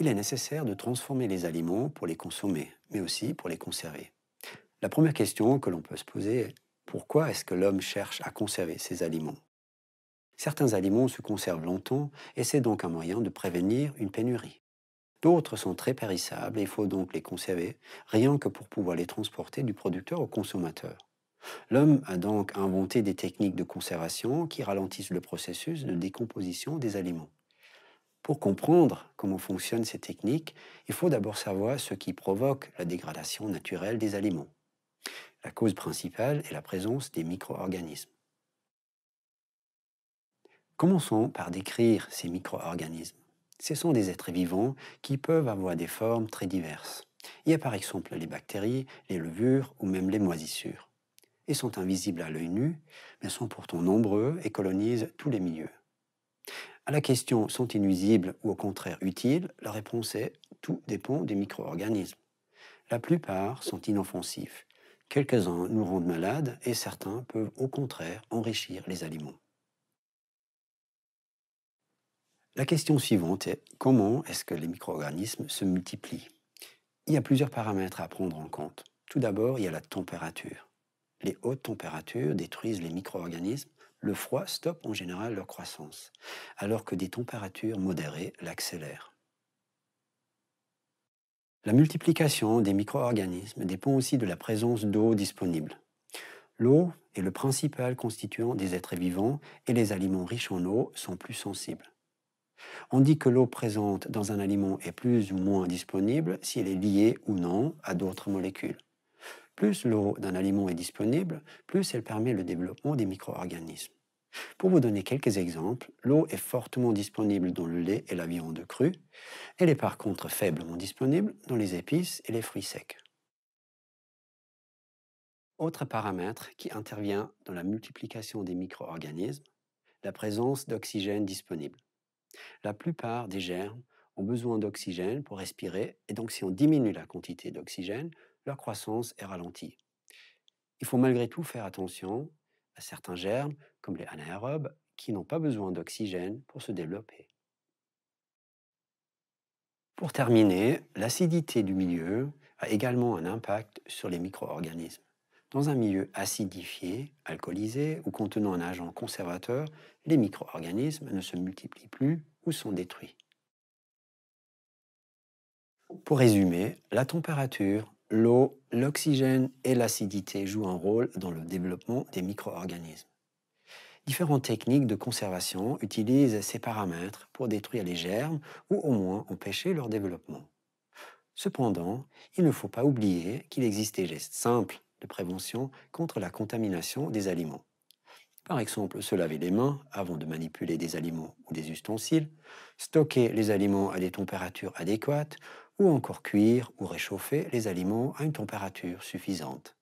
il est nécessaire de transformer les aliments pour les consommer, mais aussi pour les conserver. La première question que l'on peut se poser est pourquoi est-ce que l'homme cherche à conserver ses aliments Certains aliments se conservent longtemps et c'est donc un moyen de prévenir une pénurie. D'autres sont très périssables et il faut donc les conserver, rien que pour pouvoir les transporter du producteur au consommateur. L'homme a donc inventé des techniques de conservation qui ralentissent le processus de décomposition des aliments. Pour comprendre comment fonctionnent ces techniques, il faut d'abord savoir ce qui provoque la dégradation naturelle des aliments. La cause principale est la présence des micro-organismes. Commençons par décrire ces micro-organismes. Ce sont des êtres vivants qui peuvent avoir des formes très diverses. Il y a par exemple les bactéries, les levures ou même les moisissures. Ils sont invisibles à l'œil nu, mais sont pourtant nombreux et colonisent tous les milieux la question sont ils nuisibles ou au contraire utiles La réponse est tout dépend des micro-organismes. La plupart sont inoffensifs. Quelques-uns nous rendent malades et certains peuvent au contraire enrichir les aliments. La question suivante est comment est-ce que les micro-organismes se multiplient Il y a plusieurs paramètres à prendre en compte. Tout d'abord, il y a la température. Les hautes températures détruisent les micro-organismes. Le froid stoppe en général leur croissance, alors que des températures modérées l'accélèrent. La multiplication des micro-organismes dépend aussi de la présence d'eau disponible. L'eau est le principal constituant des êtres vivants et les aliments riches en eau sont plus sensibles. On dit que l'eau présente dans un aliment est plus ou moins disponible si elle est liée ou non à d'autres molécules. Plus l'eau d'un aliment est disponible, plus elle permet le développement des micro-organismes. Pour vous donner quelques exemples, l'eau est fortement disponible dans le lait et la viande crue. Elle est par contre faiblement disponible dans les épices et les fruits secs. Autre paramètre qui intervient dans la multiplication des micro-organismes, la présence d'oxygène disponible. La plupart des germes ont besoin d'oxygène pour respirer et donc si on diminue la quantité d'oxygène, leur croissance est ralentie. Il faut malgré tout faire attention à certains germes, comme les anaérobes, qui n'ont pas besoin d'oxygène pour se développer. Pour terminer, l'acidité du milieu a également un impact sur les micro-organismes. Dans un milieu acidifié, alcoolisé ou contenant un agent conservateur, les micro-organismes ne se multiplient plus ou sont détruits. Pour résumer, la température l'eau, l'oxygène et l'acidité jouent un rôle dans le développement des micro-organismes. Différentes techniques de conservation utilisent ces paramètres pour détruire les germes ou au moins empêcher leur développement. Cependant, il ne faut pas oublier qu'il existe des gestes simples de prévention contre la contamination des aliments. Par exemple, se laver les mains avant de manipuler des aliments ou des ustensiles, stocker les aliments à des températures adéquates ou encore cuire ou réchauffer les aliments à une température suffisante.